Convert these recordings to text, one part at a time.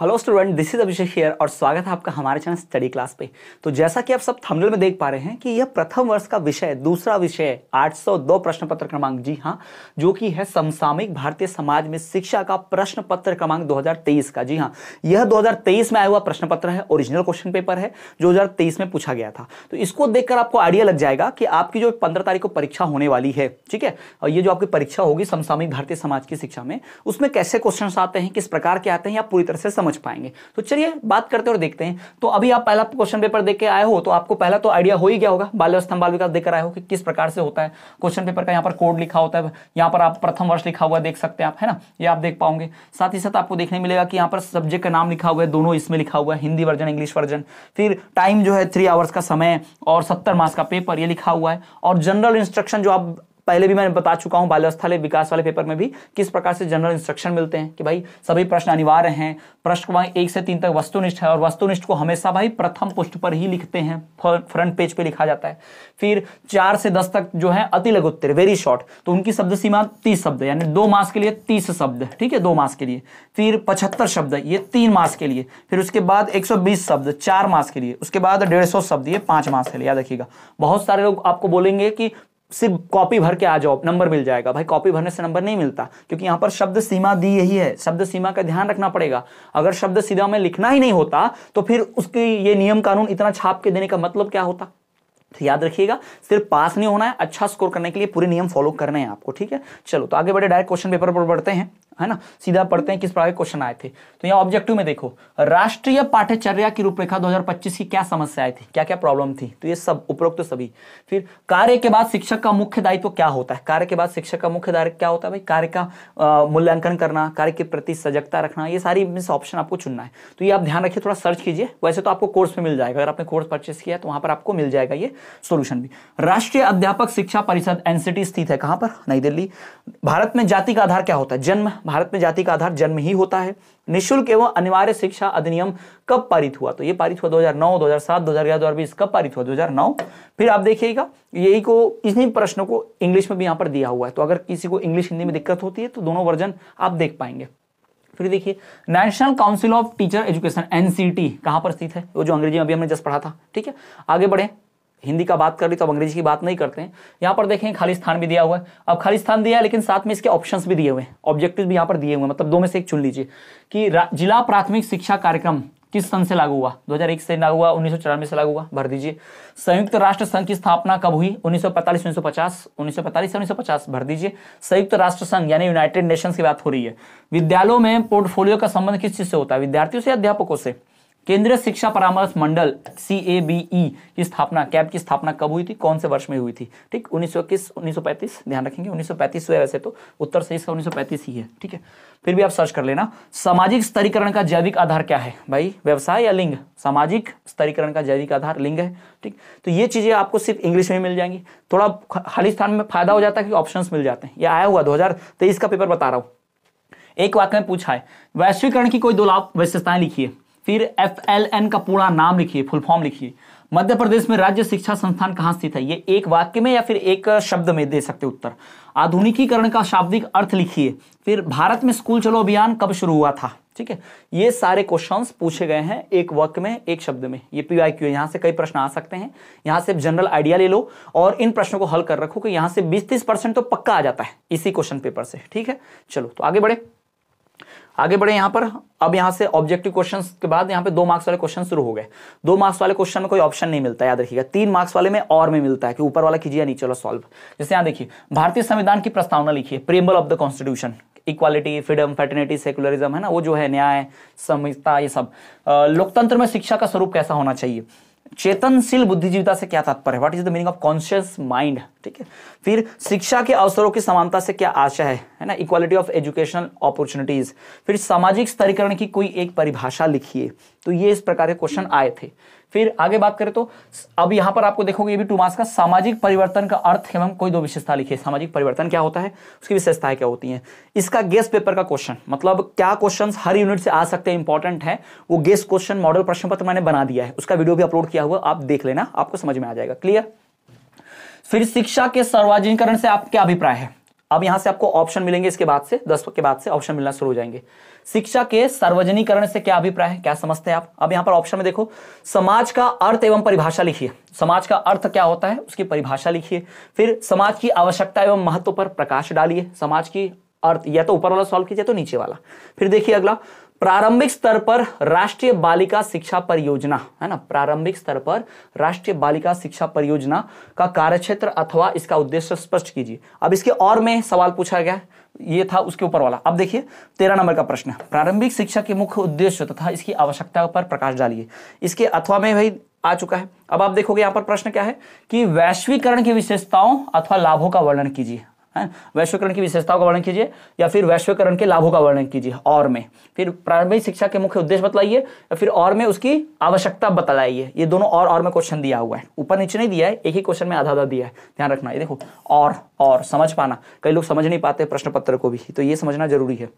hello student this is Abhishek here और स्वागत है आपका हमारे चैनल स्टडी क्लास पे तो जैसा कि आप सब थंबनेल में देख पा रहे हैं कि यह प्रथम वर्ष का विषय दूसरा विषय 802 प्रश्न पत्र क्रमांक जी हाँ जो कि है समसामयिक भारतीय समाज में शिक्षा का प्रश्न पत्र क्रमांक 2023 का जी हाँ यह 2023 में आया हुआ प्रश्न पत्र है ओरिजिनल क्वेश्चन पेपर है जो दो में पूछा गया था तो इसको देखकर आपको आइडिया लग जाएगा कि आपकी जो पंद्रह तारीख को परीक्षा होने वाली है ठीक है और ये जो आपकी परीक्षा होगी समसामयिक भारतीय समाज की शिक्षा में उसमें कैसे क्वेश्चन आते हैं किस प्रकार के आते हैं या पूरी तरह से समझ पाएंगे तो चलिए बात करते और देखते हैं तो अभी आप पहला क्वेश्चन पेपर देख के आए हो तो आपको पहला तो आइडिया हो ही गया होगा बाल स्तंभ बाल विकास देखकर आए हो कि किस प्रकार से होता है क्वेश्चन पेपर का यहाँ पर कोड लिखा होता है यहाँ पर आप प्रथम वर्ष लिखा हुआ देख सकते हैं आप है ना ये आप देख पाओगे साथ ही साथ आपको देखने मिलेगा कि यहाँ पर सब्जेक्ट का नाम लिखा हुआ है दोनों इसमें लिखा हुआ है हिंदी वर्जन इंग्लिश वर्जन फिर टाइम जो है थ्री आवर्स का समय और सत्तर मार्क्स का पेपर ये लिखा हुआ है और जनरल इंस्ट्रक्शन जो आप पहले भी मैं बता चुका हूं बाल्यस्थल विकास वाले पेपर में भी किस प्रकार से जनरल इंस्ट्रक्शन मिलते हैं कि भाई सभी प्रश्न अनिवार्य हैं प्रश्न क्रमांक एक से तीन तक वस्तुनिष्ठ है और वस्तुनिष्ठ को हमेशा भाई प्रथम पुष्ट पर ही लिखते हैं फ्रंट पेज पे लिखा जाता है फिर चार से दस तक जो है अति लघुत्तर वेरी शॉर्ट तो उनकी शब्द सीमा तीस शब्द यानी दो मास के लिए तीस शब्द ठीक है दो मास के लिए फिर पचहत्तर शब्द ये तीन मास के लिए फिर उसके बाद एक शब्द चार मास के लिए उसके बाद डेढ़ शब्द ये पांच मास के लिए याद रखिएगा बहुत सारे लोग आपको बोलेंगे कि सिर्फ कॉपी भर के आ जाओ नंबर मिल जाएगा भाई कॉपी भरने से नंबर नहीं मिलता क्योंकि यहां पर शब्द सीमा दी यही है शब्द सीमा का ध्यान रखना पड़ेगा अगर शब्द सीधा में लिखना ही नहीं होता तो फिर उसकी ये नियम कानून इतना छाप के देने का मतलब क्या होता तो याद रखिएगा सिर्फ पास नहीं होना है अच्छा स्कोर करने के लिए पूरे नियम फॉलो करने हैं आपको ठीक है चलो तो आगे बढ़े डायरेक्ट क्वेश्चन पेपर पर बढ़ते हैं है ना सीधा पढ़ते हैं किस प्रकार के क्वेश्चन आए थे तो यहाँ ऑब्जेक्टिव में देखो राष्ट्रीय पाठ्यचर्या की रूपरेखा 2025 की क्या समस्या आई थी क्या क्या प्रॉब्लम थी तो ये सब उपरोक्त तो सभी फिर कार्य के बाद शिक्षक का मुख्य दायित्व तो क्या होता है कार्य के बाद शिक्षक का मुख्य दायित्व क्या होता है भाई कार्य का मूल्यांकन करना कार्य के प्रति सजगता रखना ये सारी मीन्स ऑप्शन आपको चुनना है तो ये आप ध्यान रखिए थोड़ा सर्च कीजिए वैसे तो आपको कोर्स में मिल जाएगा अगर आपने कोर्स परचेस किया तो वहां पर आपको मिल जाएगा ये सोल्यूशन भी राष्ट्रीय अध्यापक शिक्षा परिषद एनसीटी स्थित है कहां पर नई दिल्ली भारत में जाति का आधार क्या होता है जन्म भारत में जाति का आधार जन्म ही होता है निःशुल्क एवं अनिवार्य शिक्षा अधिनियम कब पारित हुआ तो ये पारित हुआ 2009 2007 2011 2020 कब पारित हुआ 2009 फिर आप देखिएगा यही को इसी प्रश्नों को इंग्लिश में भी यहाँ पर दिया हुआ है तो अगर किसी को इंग्लिश हिंदी में दिक्कत होती है तो दोनों वर्जन आप देख पाएंगे फिर देखिए national council of teacher education NCT कहां पर स्थित है वो जो अंग्रेजी में अभी हमने जस्ट पढ़ा था ठीक है आगे बढ़े हिंदी का बात कर ली तो अब अंग्रेजी की बात नहीं करते हैं यहाँ पर देखें स्थान भी दिया हुआ है अब स्थान दिया है लेकिन साथ में इसके ऑप्शंस भी दिए हुए हैं ऑब्जेक्टिव भी यहाँ पर दिए हुए हैं मतलब दो में से एक चुन लीजिए कि जिला प्राथमिक शिक्षा कार्यक्रम किस सन से लागू हुआ 2001 से लागू हुआ उन्नीस से लागू हुआ भर दीजिए संयुक्त राष्ट्र संघ की स्थापना कब हुई 1945 1950 1945 से 1950 भर दीजिए संयुक्त राष्ट्र संघ यानी यूनाइटेड नेशंस की बात हो रही है विद्यालयों में पोर्टफोलियो का संबंध किस चीज से होता है विद्यार्थियों से अध्यापकों से केंद्रीय शिक्षा परामर्श मंडल सी ए बी ई की स्थापना कैब की स्थापना कब हुई थी कौन से वर्ष में हुई थी ठीक उन्नीस सौ इक्कीस उन्नीस सौ ध्यान रखेंगे उन्नीस सौ वैसे तो उत्तर सही इसका उन्नीस ही है ठीक है फिर भी आप सर्च कर लेना सामाजिक स्तरीकरण का जैविक आधार क्या है भाई व्यवसाय या लिंग सामाजिक स्तरीकरण का जैविक आधार लिंग है ठीक तो ये चीजें आपको सिर्फ इंग्लिश में मिल जाएंगी थोड़ा स्थान में फायदा हो जाता है कि ऑप्शन मिल जाते हैं यह आया हुआ दो हजार तेईस का पेपर बता रहा हूँ एक वाक्य में पूछा है वैश्वीकरण की कोई दो लाभ विशेषताएं लिखिए फिर एफ एल एन का पूरा नाम लिखिए फुल फॉर्म लिखिए मध्य प्रदेश में राज्य शिक्षा संस्थान कहाँ स्थित है ये एक वाक्य में या फिर एक शब्द में दे सकते उत्तर आधुनिकीकरण का शाब्दिक अर्थ लिखिए फिर भारत में स्कूल चलो अभियान कब शुरू हुआ था ठीक है ये सारे क्वेश्चंस पूछे गए हैं एक वर्क में एक शब्द में ये पी आई क्यू यहाँ से कई प्रश्न आ सकते हैं यहाँ से जनरल आइडिया ले लो और इन प्रश्नों को हल कर रखो कि यहाँ से बीस तीस परसेंट तो पक्का आ जाता है इसी क्वेश्चन पेपर से ठीक है चलो तो आगे बढ़े आगे बढ़े यहां पर अब यहां से ऑब्जेक्टिव क्वेश्चन के बाद यहाँ पे दो मार्क्स वाले क्वेश्चन शुरू हो गए दो मार्क्स वाले क्वेश्चन में कोई ऑप्शन नहीं मिलता याद रखिएगा तीन मार्क्स वाले में और में मिलता है कि ऊपर वाला कीजिए नीचे वाला सॉल्व जैसे यहाँ देखिए भारतीय संविधान की प्रस्तावना लिखिए preamble of the constitution equality freedom fraternity secularism है ना वो जो है न्याय समिता ये सब लोकतंत्र में शिक्षा का स्वरूप कैसा होना चाहिए चेतनशील बुद्धिजीविता से क्या तात्पर्य है what is the meaning of conscious mind ठीक है फिर शिक्षा के अवसरों की समानता से क्या आशा है है ना इक्वालिटी ऑफ एजुकेशनल अपॉर्चुनिटीज फिर सामाजिक स्तरीकरण की कोई एक परिभाषा लिखिए तो ये इस प्रकार के क्वेश्चन आए थे फिर आगे बात करें तो अब यहां पर आपको देखोगे ये भी टू मार्क्स का सामाजिक परिवर्तन का अर्थ एवं कोई दो विशेषता है सामाजिक परिवर्तन क्या होता है उसकी विशेषताएं क्या होती हैं इसका गेस पेपर का क्वेश्चन मतलब क्या क्वेश्चंस हर यूनिट से आ सकते हैं इंपॉर्टेंट है वो गेस क्वेश्चन मॉडल प्रश्न पत्र मैंने बना दिया है उसका वीडियो भी अपलोड किया हुआ आप देख लेना आपको समझ में आ जाएगा क्लियर फिर शिक्षा के सर्वाजीकरण से आप क्या अभिप्राय है अब यहां से आपको ऑप्शन मिलेंगे इसके बाद से दस के बाद से ऑप्शन मिलना शुरू हो जाएंगे शिक्षा के सार्वजनिकरण से क्या अभिप्राय है क्या समझते हैं आप अब यहां पर ऑप्शन में देखो समाज का अर्थ एवं परिभाषा लिखिए समाज का अर्थ क्या होता है उसकी परिभाषा लिखिए फिर समाज की आवश्यकता एवं महत्व पर प्रकाश डालिए समाज की अर्थ या तो ऊपर वाला सॉल्व कीजिए तो नीचे वाला फिर देखिए अगला प्रारंभिक स्तर पर राष्ट्रीय बालिका शिक्षा परियोजना है ना प्रारंभिक स्तर पर राष्ट्रीय बालिका शिक्षा परियोजना का कार्यक्षेत्र अथवा इसका उद्देश्य स्पष्ट कीजिए अब इसके और में सवाल पूछा गया ये था उसके ऊपर वाला अब देखिए तेरह नंबर का प्रश्न है प्रारंभिक शिक्षा के मुख्य उद्देश्य तथा इसकी आवश्यकता पर प्रकाश डालिए इसके अथवा में भाई आ चुका है अब आप देखोगे यहां पर प्रश्न क्या है कि वैश्वीकरण की विशेषताओं अथवा लाभों का वर्णन कीजिए है वैश्वीकरण की विशेषताओं का वर्णन कीजिए या फिर वैश्वीकरण के लाभों का वर्णन कीजिए और में फिर प्रारंभिक शिक्षा के मुख्य उद्देश्य बतलाइए या फिर और में उसकी आवश्यकता बतलाइए ये दोनों और और में क्वेश्चन दिया हुआ है ऊपर नीचे नहीं दिया है एक ही क्वेश्चन में आधा आधा दिया है ध्यान रखना ये देखो और और समझ पाना कई लोग समझ नहीं पाते प्रश्न पत्र को भी तो ये समझना जरूरी है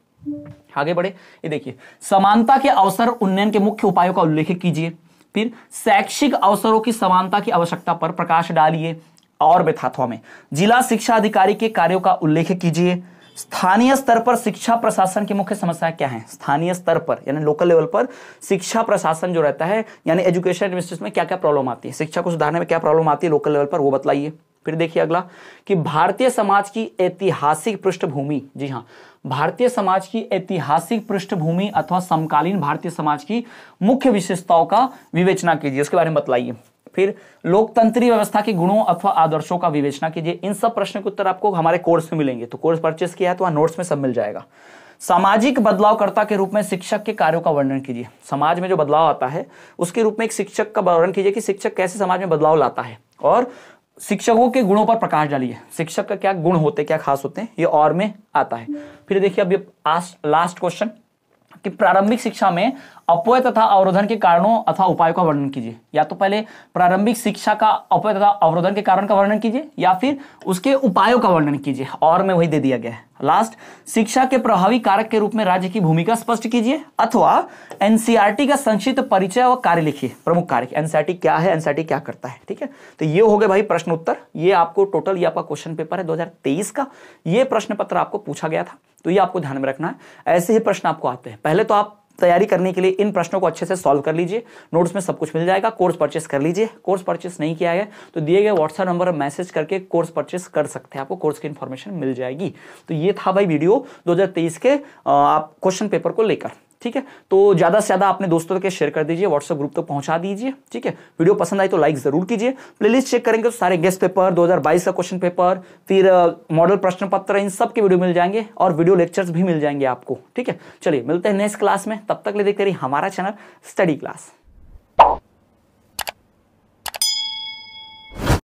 आगे बढ़े ये देखिए समानता के अवसर उन्नयन के मुख्य उपायों का उल्लेख कीजिए फिर शैक्षिक अवसरों की समानता की आवश्यकता पर प्रकाश डालिए और बेथाथवा में जिला शिक्षा अधिकारी के कार्यों का उल्लेख कीजिए स्थानीय स्तर पर शिक्षा प्रशासन की मुख्य समस्या क्या है स्थानीय स्तर पर यानी लोकल लेवल पर शिक्षा प्रशासन जो रहता है यानी एजुकेशन एडमिनिस्ट्रेशन में क्या क्या प्रॉब्लम आती है शिक्षा को सुधारने में क्या प्रॉब्लम आती है लोकल लेवल पर वो बताइए फिर देखिए अगला कि भारतीय समाज की ऐतिहासिक पृष्ठभूमि जी हाँ भारतीय समाज की ऐतिहासिक पृष्ठभूमि अथवा समकालीन भारतीय समाज की मुख्य विशेषताओं का विवेचना कीजिए उसके बारे में बताइए फिर लोकतंत्री व्यवस्था के गुणों अथवा आदर्शों का विवेचना कीजिए इन सब प्रश्न के उत्तर आपको हमारे कोर्स में मिलेंगे तो कोर्स परचेस किया है तो वहां नोट्स में सब मिल जाएगा सामाजिक बदलावकर्ता के रूप में शिक्षक के कार्यों का वर्णन कीजिए समाज में जो बदलाव आता है उसके रूप में एक शिक्षक का वर्णन कीजिए कि शिक्षक कैसे समाज में बदलाव लाता है और शिक्षकों के गुणों पर प्रकाश डालिए शिक्षक का क्या गुण होते हैं क्या खास होते हैं ये और में आता है फिर देखिए अब ये लास्ट क्वेश्चन कि प्रारंभिक शिक्षा में अपव्यय तथा अवरोधन के कारणों अथवा उपायों का वर्णन कीजिए या तो पहले प्रारंभिक शिक्षा का अपव तथा अवरोधन के कारण का वर्णन कीजिए या फिर उसके उपायों का वर्णन कीजिए और में वही दे दिया गया है लास्ट शिक्षा के प्रभावी कारक के रूप में राज्य की भूमिका स्पष्ट कीजिए अथवा एनसीआरटी e का संक्षिप्त परिचय व कार्य लिखिए प्रमुख कार्य एनसीआरटी e क्या है एनसीआरटी e क्या करता है ठीक है तो ये हो गए भाई प्रश्न उत्तर ये आपको टोटल ये आपका क्वेश्चन पेपर है 2023 का ये प्रश्न पत्र आपको पूछा गया था तो ये आपको ध्यान में रखना है ऐसे ही प्रश्न आपको आते हैं पहले तो आप तैयारी करने के लिए इन प्रश्नों को अच्छे से सॉल्व कर लीजिए नोट्स में सब कुछ मिल जाएगा कोर्स परचेस कर लीजिए कोर्स परचेस नहीं किया है तो दिए गए व्हाट्सएप नंबर पर मैसेज करके कोर्स परचेस कर सकते हैं आपको कोर्स की इन्फॉर्मेशन मिल जाएगी तो ये था भाई वीडियो 2023 के आप क्वेश्चन पेपर को लेकर ठीक है तो ज़्यादा से ज़्यादा अपने दोस्तों के शेयर कर दीजिए व्हाट्सएप ग्रुप तक तो पहुंचा दीजिए ठीक है वीडियो पसंद आई तो लाइक ज़रूर कीजिए प्लेलिस्ट चेक करेंगे तो सारे गेस्ट पेपर 2022 का क्वेश्चन पेपर फिर मॉडल प्रश्न पत्र इन सब के वीडियो मिल जाएंगे और वीडियो लेक्चर्स भी मिल जाएंगे आपको ठीक है चलिए मिलते हैं नेक्स्ट क्लास में तब तक ले देखते रहिए हमारा चैनल स्टडी क्लास